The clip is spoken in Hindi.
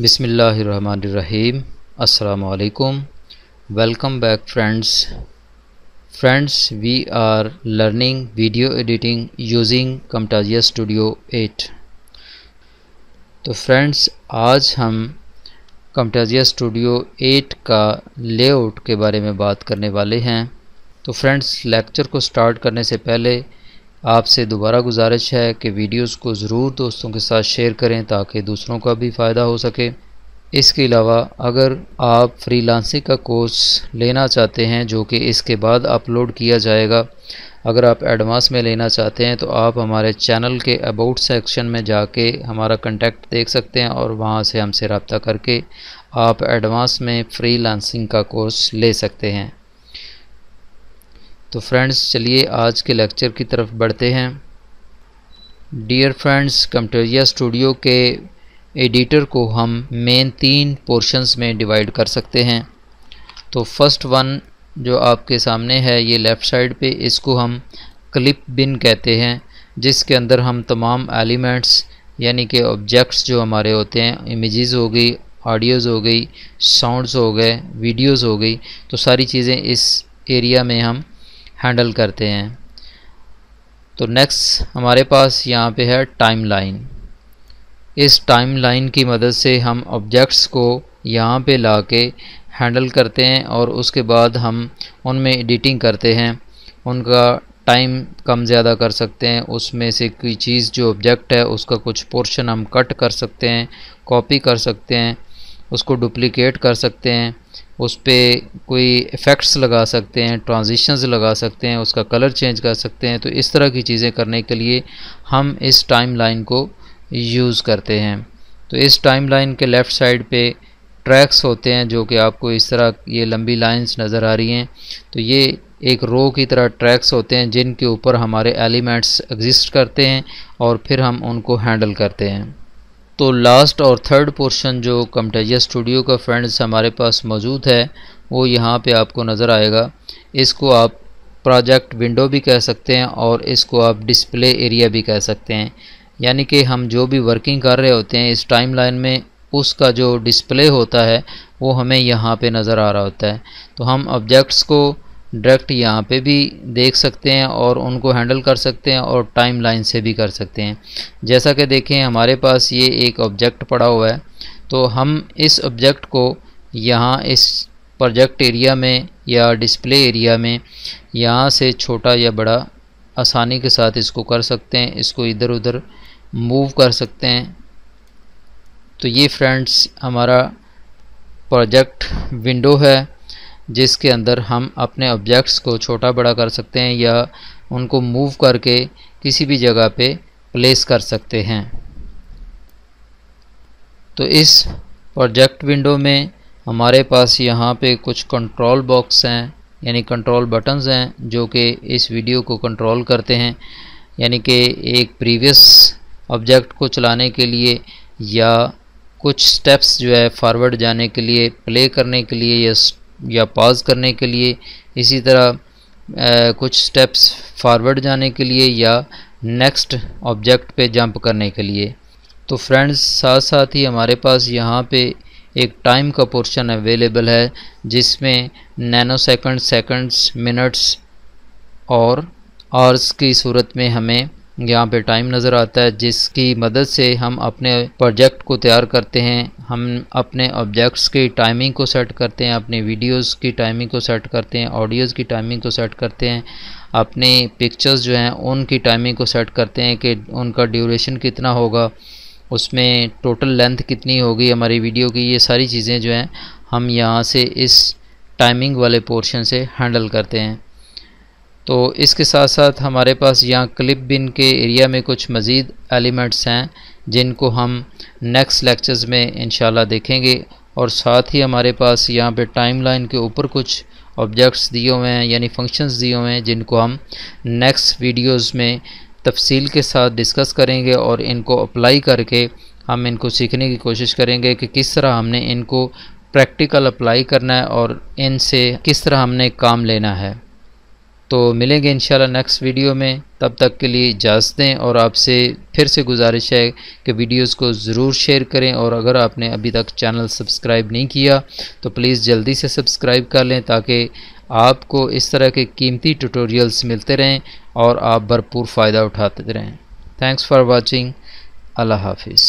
बिसमीम् अलकुम welcome back friends friends we are learning video editing using Camtasia studio 8 तो फ्रेंड्स आज हम कमटाजिया स्टूडियो 8 का लेआउट के बारे में बात करने वाले हैं तो फ्रेंड्स लेक्चर को स्टार्ट करने से पहले आपसे दोबारा गुजारिश है कि वीडियोस को ज़रूर दोस्तों के साथ शेयर करें ताकि दूसरों का भी फ़ायदा हो सके इसके अलावा अगर आप फ्रीलांसिंग का कोर्स लेना चाहते हैं जो कि इसके बाद अपलोड किया जाएगा अगर आप एडवांस में लेना चाहते हैं तो आप हमारे चैनल के अबाउट सेक्शन में जाके हमारा कंटेक्ट देख सकते हैं और वहाँ से हमसे रबता करके आप एडवांस में फ्रीलांसिंग का कोर्स ले सकते हैं तो फ्रेंड्स चलिए आज के लेक्चर की तरफ बढ़ते हैं डियर फ्रेंड्स कम्टोरिया स्टूडियो के एडिटर को हम मेन तीन पोर्शंस में डिवाइड कर सकते हैं तो फर्स्ट वन जो आपके सामने है ये लेफ़्ट साइड पे इसको हम क्लिप बिन कहते हैं जिसके अंदर हम तमाम एलिमेंट्स यानी कि ऑब्जेक्ट्स जो हमारे होते हैं इमेजेस हो गई ऑडियोज़ हो गई साउंड्स हो गए वीडियोज़ हो गई तो सारी चीज़ें इस एरिया में हम हैंडल करते हैं तो नेक्स्ट हमारे पास यहाँ पे है टाइम लाइन इस टाइम लाइन की मदद से हम ऑब्जेक्ट्स को यहाँ पे ला के हैंडल करते हैं और उसके बाद हम उनमें एडिटिंग करते हैं उनका टाइम कम ज़्यादा कर सकते हैं उसमें से कोई चीज़ जो ऑब्जेक्ट है उसका कुछ पोर्शन हम कट कर सकते हैं कॉपी कर सकते हैं उसको डुप्लिकेट कर सकते हैं उस पर कोई इफ़ेक्ट्स लगा सकते हैं ट्रांजिशंस लगा सकते हैं उसका कलर चेंज कर सकते हैं तो इस तरह की चीज़ें करने के लिए हम इस टाइम लाइन को यूज़ करते हैं तो इस टाइम लाइन के लेफ़्ट साइड पे ट्रैक्स होते हैं जो कि आपको इस तरह ये लंबी लाइंस नज़र आ रही हैं तो ये एक रो की तरह ट्रैक्स होते हैं जिनके ऊपर हमारे एलिमेंट्स एग्जिस्ट करते हैं और फिर हम उनको हैंडल करते हैं तो लास्ट और थर्ड पोर्शन जो कमटेजिया स्टूडियो का फ्रेंड्स हमारे पास मौजूद है वो यहाँ पे आपको नज़र आएगा इसको आप प्रोजेक्ट विंडो भी कह सकते हैं और इसको आप डिस्प्ले एरिया भी कह सकते हैं यानी कि हम जो भी वर्किंग कर रहे होते हैं इस टाइम लाइन में उसका जो डिस्प्ले होता है वो हमें यहाँ पर नज़र आ रहा होता है तो हम ऑब्जेक्ट्स को डायरेक्ट यहाँ पे भी देख सकते हैं और उनको हैंडल कर सकते हैं और टाइम लाइन से भी कर सकते हैं जैसा कि देखें हमारे पास ये एक ऑब्जेक्ट पड़ा हुआ है तो हम इस ऑब्जेक्ट को यहाँ इस प्रोजेक्ट एरिया में या डिस्प्ले एरिया में यहाँ से छोटा या बड़ा आसानी के साथ इसको कर सकते हैं इसको इधर उधर मूव कर सकते हैं तो ये फ्रेंड्स हमारा प्रोजेक्ट विंडो है जिसके अंदर हम अपने ऑब्जेक्ट्स को छोटा बड़ा कर सकते हैं या उनको मूव करके किसी भी जगह पे प्लेस कर सकते हैं तो इस प्रोजेक्ट विंडो में हमारे पास यहाँ पे कुछ कंट्रोल बॉक्स हैं यानी कंट्रोल बटन्स हैं जो कि इस वीडियो को कंट्रोल करते हैं यानी कि एक प्रीवियस ऑब्जेक्ट को चलाने के लिए या कुछ स्टेप्स जो है फॉरवर्ड जाने के लिए प्ले करने के लिए या या पॉज करने के लिए इसी तरह आ, कुछ स्टेप्स फॉरवर्ड जाने के लिए या नेक्स्ट ऑब्जेक्ट पे जंप करने के लिए तो फ्रेंड्स साथ साथ ही हमारे पास यहाँ पे एक टाइम का पोर्शन अवेलेबल है जिसमें नैनो सेकंड सेकंड्स मिनट्स और आवर्स की सूरत में हमें यहाँ पे टाइम नज़र आता है जिसकी मदद से हम अपने प्रोजेक्ट को तैयार करते हैं हम अपने ऑब्जेक्ट्स की टाइमिंग को सेट करते हैं अपने वीडियोस की टाइमिंग को सेट करते हैं ऑडियोज़ की टाइमिंग को सेट करते हैं अपने पिक्चर्स जो हैं उनकी टाइमिंग को सेट करते हैं कि उनका ड्यूरेशन कितना होगा उसमें टोटल लेंथ कितनी होगी हमारी वीडियो की ये सारी चीज़ें जो हैं हम यहाँ से इस टाइमिंग वाले पोर्शन से हैंडल करते हैं तो इसके साथ साथ हमारे पास यहाँ क्लिप बिन के एरिया में कुछ मज़ीद एलिमेंट्स हैं जिनको हम नेक्स्ट लेक्चर्स में इन देखेंगे और साथ ही हमारे पास यहाँ पे टाइमलाइन के ऊपर कुछ ऑब्जेक्ट्स दिए हुए हैं यानी फंक्शंस दिए हुए हैं जिनको हम नेक्स्ट वीडियोस में तफसील के साथ डिस्कस करेंगे और इनको अप्लाई करके हम इनको सीखने की कोशिश करेंगे कि किस तरह हमने इनको प्रैक्टिकल अप्लाई करना है और इनसे किस तरह हमने काम लेना है तो मिलेंगे इन नेक्स्ट वीडियो में तब तक के लिए इजाज़त दें और आपसे फिर से गुजारिश है कि वीडियोस को ज़रूर शेयर करें और अगर आपने अभी तक चैनल सब्सक्राइब नहीं किया तो प्लीज़ जल्दी से सब्सक्राइब कर लें ताकि आपको इस तरह के कीमती ट्यूटोरियल्स मिलते रहें और आप भरपूर फ़ायदा उठाते रहें थैंक्स फॉर वॉचिंग अल्लाह हाफिज़